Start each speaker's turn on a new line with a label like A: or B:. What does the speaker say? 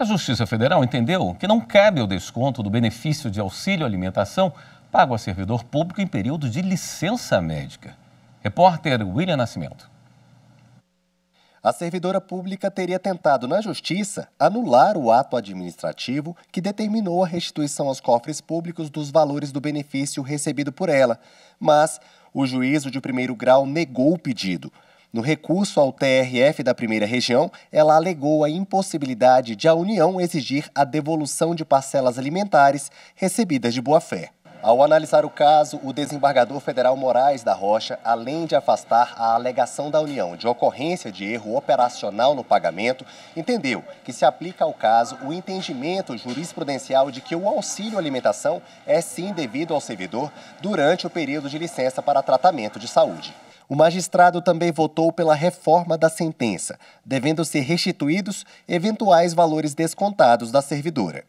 A: A Justiça Federal entendeu que não cabe o desconto do benefício de auxílio alimentação pago a servidor público em período de licença médica. Repórter William Nascimento.
B: A servidora pública teria tentado na justiça anular o ato administrativo que determinou a restituição aos cofres públicos dos valores do benefício recebido por ela, mas o juízo de primeiro grau negou o pedido. No recurso ao TRF da primeira região, ela alegou a impossibilidade de a União exigir a devolução de parcelas alimentares recebidas de boa-fé. Ao analisar o caso, o desembargador federal Moraes da Rocha, além de afastar a alegação da União de ocorrência de erro operacional no pagamento, entendeu que se aplica ao caso o entendimento jurisprudencial de que o auxílio alimentação é sim devido ao servidor durante o período de licença para tratamento de saúde. O magistrado também votou pela reforma da sentença, devendo ser restituídos eventuais valores descontados da servidora.